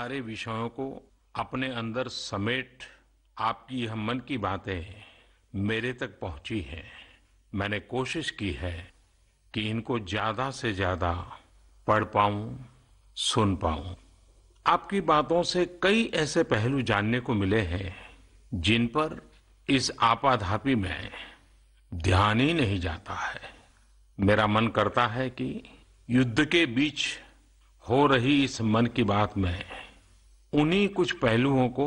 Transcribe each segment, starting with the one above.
सारे विषयों को अपने अंदर समेट आपकी यह मन की बातें मेरे तक पहुंची हैं मैंने कोशिश की है कि इनको ज्यादा से ज्यादा पढ़ पाऊं सुन पाऊं आपकी बातों से कई ऐसे पहलू जानने को मिले हैं जिन पर इस आपाधापी में ध्यान ही नहीं जाता है मेरा मन करता है कि युद्ध के बीच हो रही इस मन की बात में उन्हीं कुछ पहलुओं को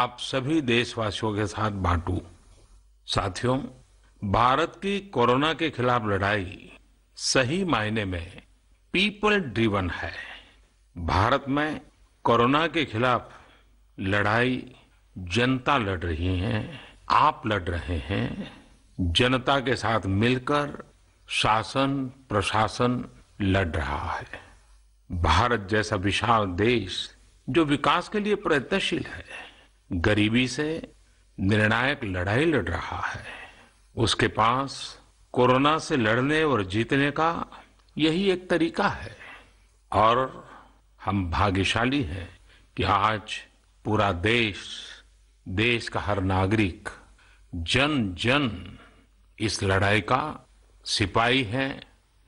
आप सभी देशवासियों के साथ बांटू साथियों भारत की कोरोना के खिलाफ लड़ाई सही मायने में पीपल ड्रिवन है भारत में कोरोना के खिलाफ लड़ाई जनता लड़ रही है आप लड़ रहे हैं जनता के साथ मिलकर शासन प्रशासन लड़ रहा है भारत जैसा विशाल देश जो विकास के लिए प्रयत्नशील है गरीबी से निर्णायक लड़ाई लड़ रहा है उसके पास कोरोना से लड़ने और जीतने का यही एक तरीका है और हम भाग्यशाली हैं कि आज पूरा देश देश का हर नागरिक जन जन इस लड़ाई का सिपाही है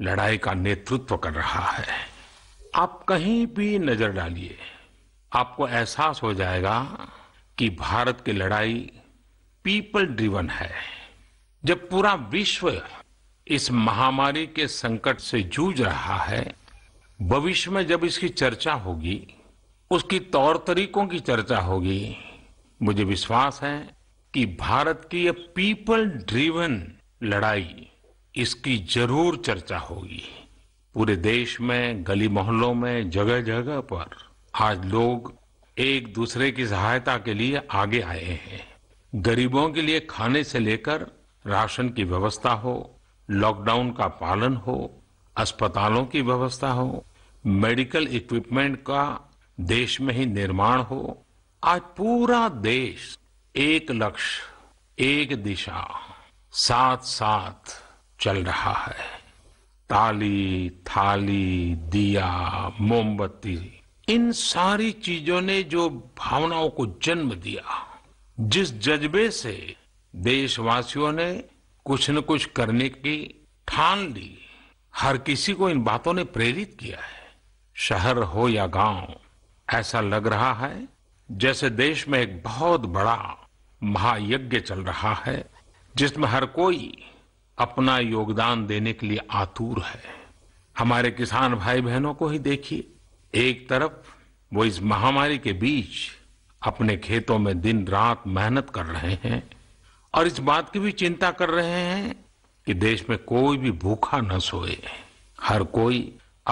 लड़ाई का नेतृत्व कर रहा है आप कहीं भी नजर डालिए आपको एहसास हो जाएगा कि भारत की लड़ाई पीपल ड्रिवन है जब पूरा विश्व इस महामारी के संकट से जूझ रहा है भविष्य में जब इसकी चर्चा होगी उसकी तौर तरीकों की चर्चा होगी मुझे विश्वास है कि भारत की यह पीपल ड्रिवन लड़ाई इसकी जरूर चर्चा होगी पूरे देश में गली मोहल्लों में जगह जगह पर आज लोग एक दूसरे की सहायता के लिए आगे आए हैं गरीबों के लिए खाने से लेकर राशन की व्यवस्था हो लॉकडाउन का पालन हो अस्पतालों की व्यवस्था हो मेडिकल इक्विपमेंट का देश में ही निर्माण हो आज पूरा देश एक लक्ष्य एक दिशा साथ साथ चल रहा है ताली थाली दिया मोमबत्ती इन सारी चीजों ने जो भावनाओं को जन्म दिया जिस जज्बे से देशवासियों ने कुछ न कुछ करने की ठान ली हर किसी को इन बातों ने प्रेरित किया है शहर हो या गांव ऐसा लग रहा है जैसे देश में एक बहुत बड़ा महायज्ञ चल रहा है जिसमें हर कोई अपना योगदान देने के लिए आतुर है हमारे किसान भाई बहनों को ही देखिए एक तरफ वो इस महामारी के बीच अपने खेतों में दिन रात मेहनत कर रहे हैं और इस बात की भी चिंता कर रहे हैं कि देश में कोई भी भूखा न सोए हर कोई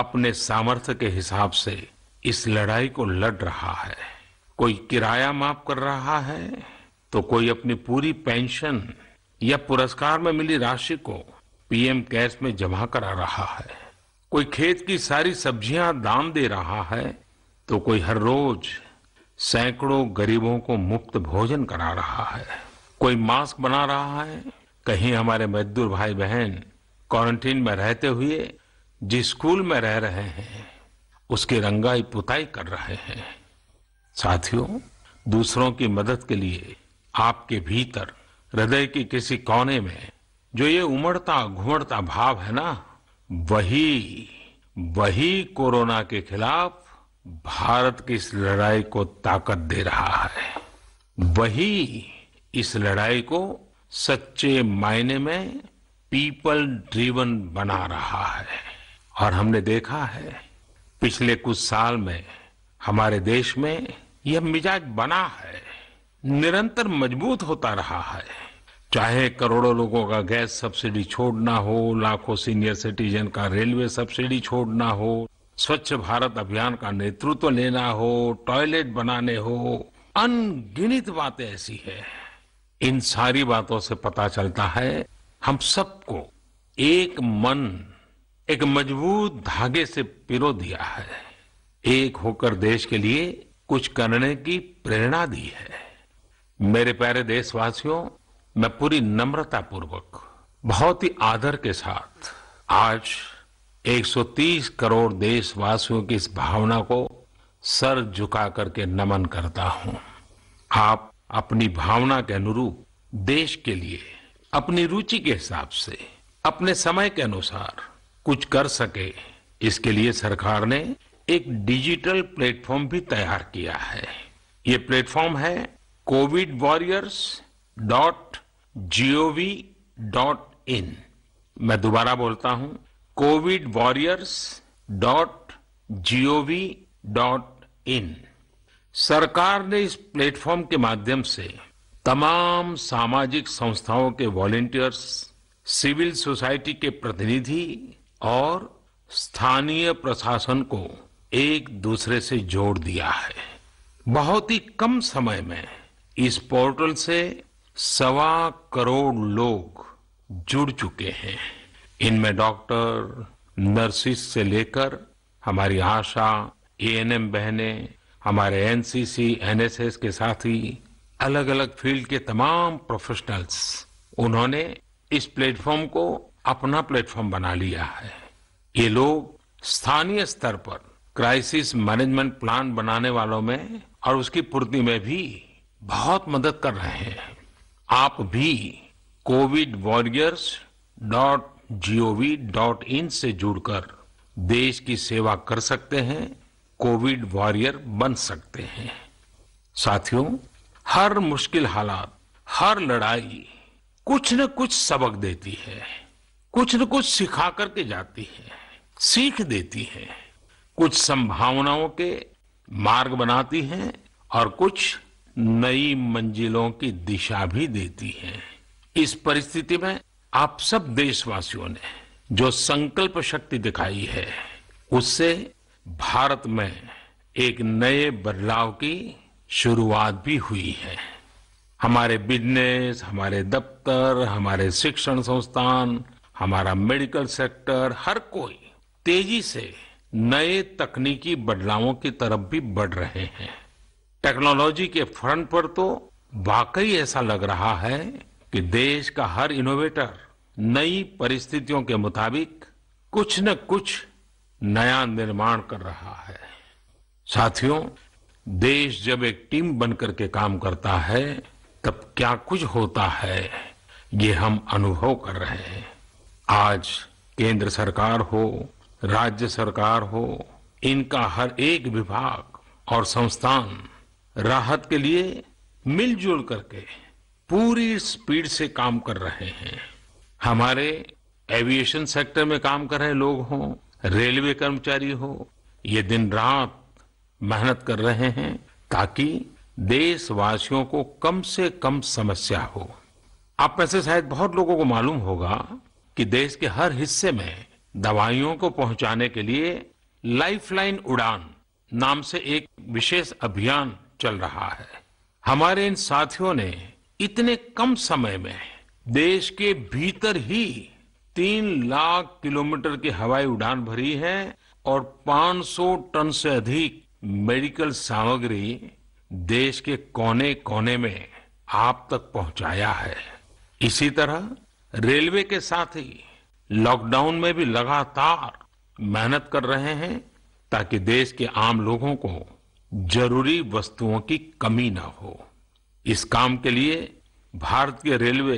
अपने सामर्थ्य के हिसाब से इस लड़ाई को लड़ रहा है कोई किराया माफ कर रहा है तो कोई अपनी पूरी पेंशन या पुरस्कार में मिली राशि को पीएम कैश में जमा करा रहा है कोई खेत की सारी सब्जियां दान दे रहा है तो कोई हर रोज सैकड़ों गरीबों को मुफ्त भोजन करा रहा है कोई मास्क बना रहा है कहीं हमारे मजदूर भाई बहन क्वारंटीन में रहते हुए जिस स्कूल में रह रहे हैं उसकी रंगाई पुताई कर रहे हैं साथियों दूसरों की मदद के लिए आपके भीतर हृदय के किसी कोने में जो ये उमड़ता घुमड़ता भाव है ना वही वही कोरोना के खिलाफ भारत की इस लड़ाई को ताकत दे रहा है वही इस लड़ाई को सच्चे मायने में पीपल ड्रीवन बना रहा है और हमने देखा है पिछले कुछ साल में हमारे देश में यह मिजाज बना है निरंतर मजबूत होता रहा है चाहे करोड़ों लोगों का गैस सब्सिडी छोड़ना हो लाखों सीनियर सिटीजन का रेलवे सब्सिडी छोड़ना हो स्वच्छ भारत अभियान का नेतृत्व लेना हो टॉयलेट बनाने हो अनगिनित बातें ऐसी है इन सारी बातों से पता चलता है हम सबको एक मन एक मजबूत धागे से पिरो दिया है एक होकर देश के लिए कुछ करने की प्रेरणा दी है मेरे प्यारे देशवासियों मैं पूरी नम्रता पूर्वक बहुत ही आदर के साथ आज 130 करोड़ देशवासियों की इस भावना को सर झुका करके नमन करता हूं आप अपनी भावना के अनुरूप देश के लिए अपनी रुचि के हिसाब से अपने समय के अनुसार कुछ कर सके इसके लिए सरकार ने एक डिजिटल प्लेटफॉर्म भी तैयार किया है ये प्लेटफॉर्म है Covid warriors dot G O V dot in मैं दोबारा बोलता हूं Covid warriors dot G O V dot in सरकार ने इस प्लेटफॉर्म के माध्यम से तमाम सामाजिक संस्थाओं के वॉलेंटियर्स सिविल सोसाइटी के प्रतिनिधि और स्थानीय प्रशासन को एक दूसरे से जोड़ दिया है बहुत ही कम समय में इस पोर्टल से सवा करोड़ लोग जुड़ चुके हैं इनमें डॉक्टर नर्सिस से लेकर हमारी आशा एएनएम बहने हमारे एनसीसी एनएसएस के साथी अलग अलग फील्ड के तमाम प्रोफेशनल्स उन्होंने इस प्लेटफॉर्म को अपना प्लेटफॉर्म बना लिया है ये लोग स्थानीय स्तर पर क्राइसिस मैनेजमेंट प्लान बनाने वालों में और उसकी पूर्ति में भी बहुत मदद कर रहे हैं आप भी Covid warriors dot G O V dot in से जुड़कर देश की सेवा कर सकते हैं कोविड वॉरियर बन सकते हैं साथियों हर मुश्किल हालात हर लड़ाई कुछ न कुछ सबक देती है कुछ न कुछ सिखा करके जाती है सीख देती है कुछ संभावनाओं के मार्ग बनाती है और कुछ नई मंजिलों की दिशा भी देती है इस परिस्थिति में आप सब देशवासियों ने जो संकल्प शक्ति दिखाई है उससे भारत में एक नए बदलाव की शुरुआत भी हुई है हमारे बिजनेस हमारे दफ्तर हमारे शिक्षण संस्थान हमारा मेडिकल सेक्टर हर कोई तेजी से नए तकनीकी बदलावों की तरफ भी बढ़ रहे हैं टेक्नोलॉजी के फ्रंट पर तो वाकई ऐसा लग रहा है कि देश का हर इनोवेटर नई परिस्थितियों के मुताबिक कुछ न कुछ नया निर्माण कर रहा है साथियों देश जब एक टीम बनकर के काम करता है तब क्या कुछ होता है ये हम अनुभव कर रहे हैं आज केंद्र सरकार हो राज्य सरकार हो इनका हर एक विभाग और संस्थान राहत के लिए मिलजुल करके पूरी स्पीड से काम कर रहे हैं हमारे एविएशन सेक्टर में काम कर रहे लोग हों रेलवे कर्मचारी हो ये दिन रात मेहनत कर रहे हैं ताकि देशवासियों को कम से कम समस्या हो आप में से शायद बहुत लोगों को मालूम होगा कि देश के हर हिस्से में दवाइयों को पहुंचाने के लिए लाइफलाइन उड़ान नाम से एक विशेष अभियान चल रहा है हमारे इन साथियों ने इतने कम समय में देश के भीतर ही तीन लाख किलोमीटर की हवाई उड़ान भरी है और 500 टन से अधिक मेडिकल सामग्री देश के कोने कोने में आप तक पहुंचाया है इसी तरह रेलवे के साथ ही लॉकडाउन में भी लगातार मेहनत कर रहे हैं ताकि देश के आम लोगों को जरूरी वस्तुओं की कमी न हो इस काम के लिए भारतीय रेलवे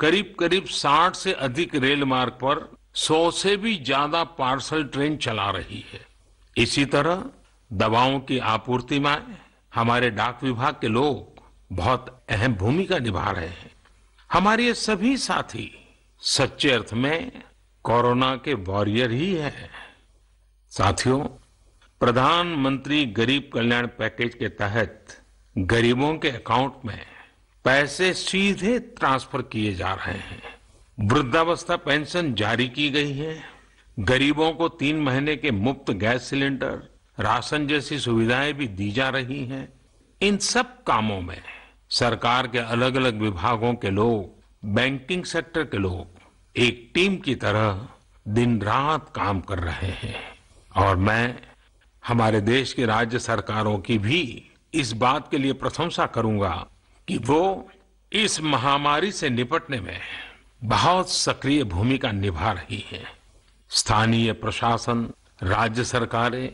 करीब करीब 60 से अधिक रेल मार्ग पर 100 से भी ज्यादा पार्सल ट्रेन चला रही है इसी तरह दवाओं की आपूर्ति में हमारे डाक विभाग के लोग बहुत अहम भूमिका निभा रहे हैं हमारे ये सभी साथी सच्चे अर्थ में कोरोना के वॉरियर ही हैं साथियों प्रधानमंत्री गरीब कल्याण पैकेज के तहत गरीबों के अकाउंट में पैसे सीधे ट्रांसफर किए जा रहे हैं वृद्धावस्था पेंशन जारी की गई है गरीबों को तीन महीने के मुफ्त गैस सिलेंडर राशन जैसी सुविधाएं भी दी जा रही हैं इन सब कामों में सरकार के अलग अलग विभागों के लोग बैंकिंग सेक्टर के लोग एक टीम की तरह दिन रात काम कर रहे हैं और मैं हमारे देश की राज्य सरकारों की भी इस बात के लिए प्रशंसा करूंगा कि वो इस महामारी से निपटने में बहुत सक्रिय भूमिका निभा रही है स्थानीय प्रशासन राज्य सरकारें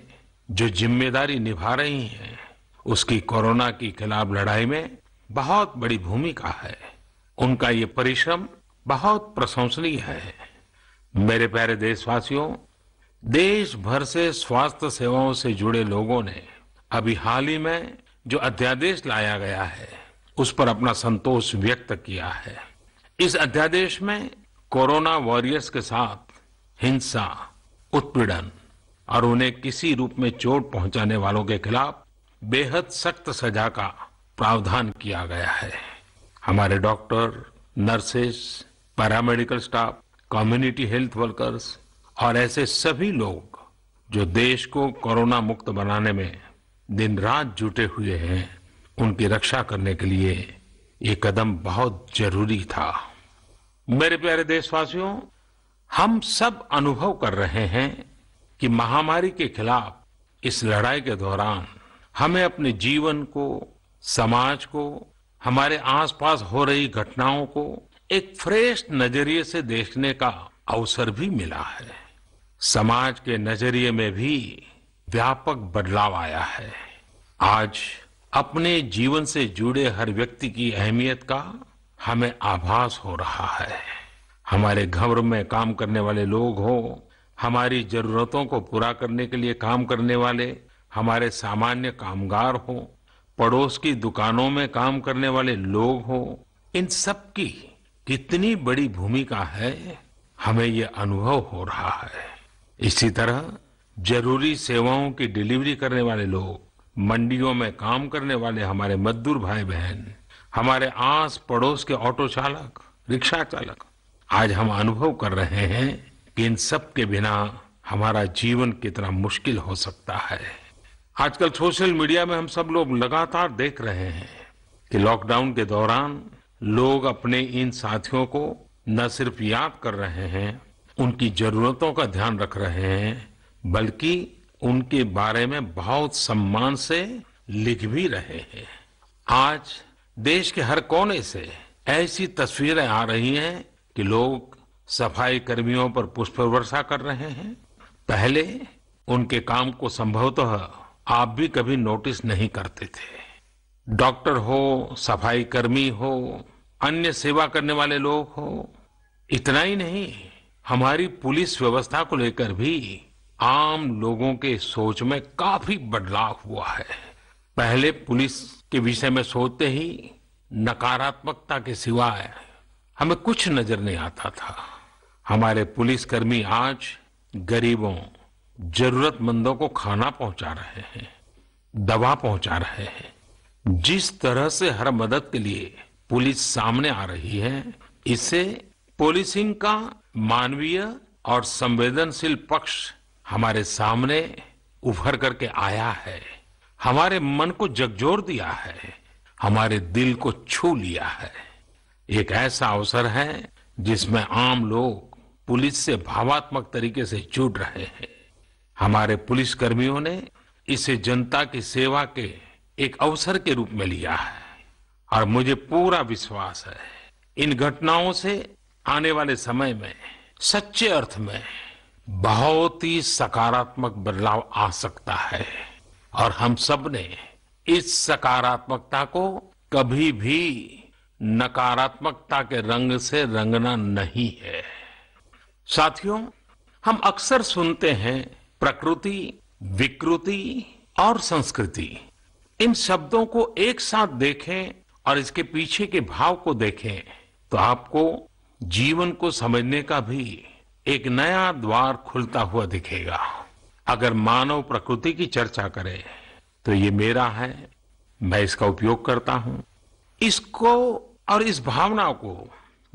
जो जिम्मेदारी निभा रही हैं उसकी कोरोना के खिलाफ लड़ाई में बहुत बड़ी भूमिका है उनका ये परिश्रम बहुत प्रशंसनीय है मेरे प्यारे देशवासियों देश भर से स्वास्थ्य सेवाओं से जुड़े लोगों ने अभी हाल ही में जो अध्यादेश लाया गया है उस पर अपना संतोष व्यक्त किया है इस अध्यादेश में कोरोना वॉरियर्स के साथ हिंसा उत्पीड़न और उन्हें किसी रूप में चोट पहुंचाने वालों के खिलाफ बेहद सख्त सजा का प्रावधान किया गया है हमारे doctor nurses paramedical staff community health workers और ऐसे सभी लोग जो देश को कोरोना मुक्त बनाने में दिन रात जुटे हुए हैं उनकी रक्षा करने के लिए ये कदम बहुत जरूरी था मेरे प्यारे देशवासियों हम सब अनुभव कर रहे हैं कि महामारी के खिलाफ इस लड़ाई के दौरान हमें अपने जीवन को समाज को हमारे आसपास हो रही घटनाओं को एक फ्रेश नजरिए से देखने का अवसर भी मिला है समाज के नजरिए में भी व्यापक बदलाव आया है आज अपने जीवन से जुड़े हर व्यक्ति की अहमियत का हमें आभास हो रहा है हमारे घर में काम करने वाले लोग हो हमारी जरूरतों को पूरा करने के लिए काम करने वाले हमारे सामान्य कामगार हो पड़ोस की दुकानों में काम करने वाले लोग हो इन सब की कितनी बड़ी भूमिका है हमें ये अनुभव हो रहा है इसी तरह जरूरी सेवाओं की डिलीवरी करने वाले लोग मंडियों में काम करने वाले हमारे मजदूर भाई बहन हमारे आस पड़ोस के ऑटो चालक रिक्शा चालक आज हम अनुभव कर रहे हैं कि इन सब के बिना हमारा जीवन कितना मुश्किल हो सकता है आजकल सोशल मीडिया में हम सब लोग लगातार देख रहे हैं कि लॉकडाउन के दौरान लोग अपने इन साथियों को न सिर्फ याद कर रहे हैं उनकी जरूरतों का ध्यान रख रहे हैं बल्कि उनके बारे में बहुत सम्मान से लिख भी रहे हैं आज देश के हर कोने से ऐसी तस्वीरें आ रही हैं कि लोग सफाई कर्मियों पर पुष्प वर्षा कर रहे हैं पहले उनके काम को संभवतः आप भी कभी नोटिस नहीं करते थे डॉक्टर हो सफाई कर्मी हो अन्य सेवा करने वाले लोग हो इतना ही नहीं हमारी पुलिस व्यवस्था को लेकर भी आम लोगों के सोच में काफी बदलाव हुआ है पहले पुलिस के विषय में सोचते ही नकारात्मकता के सिवाय हमें कुछ नजर नहीं आता था हमारे पुलिसकर्मी आज गरीबों जरूरतमंदों को खाना पहुंचा रहे हैं दवा पहुंचा रहे हैं जिस तरह से हर मदद के लिए पुलिस सामने आ रही है इससे पुलिसिंग का मानवीय और संवेदनशील पक्ष हमारे सामने उभर करके आया है हमारे मन को जगजोर दिया है हमारे दिल को छू लिया है एक ऐसा अवसर है जिसमें आम लोग पुलिस से भावात्मक तरीके से जुड़ रहे हैं हमारे पुलिस कर्मियों ने इसे जनता की सेवा के एक अवसर के रूप में लिया है और मुझे पूरा विश्वास है इन घटनाओं से आने वाले समय में सच्चे अर्थ में बहुत ही सकारात्मक बदलाव आ सकता है और हम सब ने इस सकारात्मकता को कभी भी नकारात्मकता के रंग से रंगना नहीं है साथियों हम अक्सर सुनते हैं प्रकृति विकृति और संस्कृति इन शब्दों को एक साथ देखें और इसके पीछे के भाव को देखें तो आपको जीवन को समझने का भी एक नया द्वार खुलता हुआ दिखेगा अगर मानव प्रकृति की चर्चा करें तो ये मेरा है मैं इसका उपयोग करता हूं इसको और इस भावना को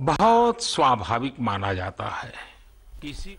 बहुत स्वाभाविक माना जाता है किसी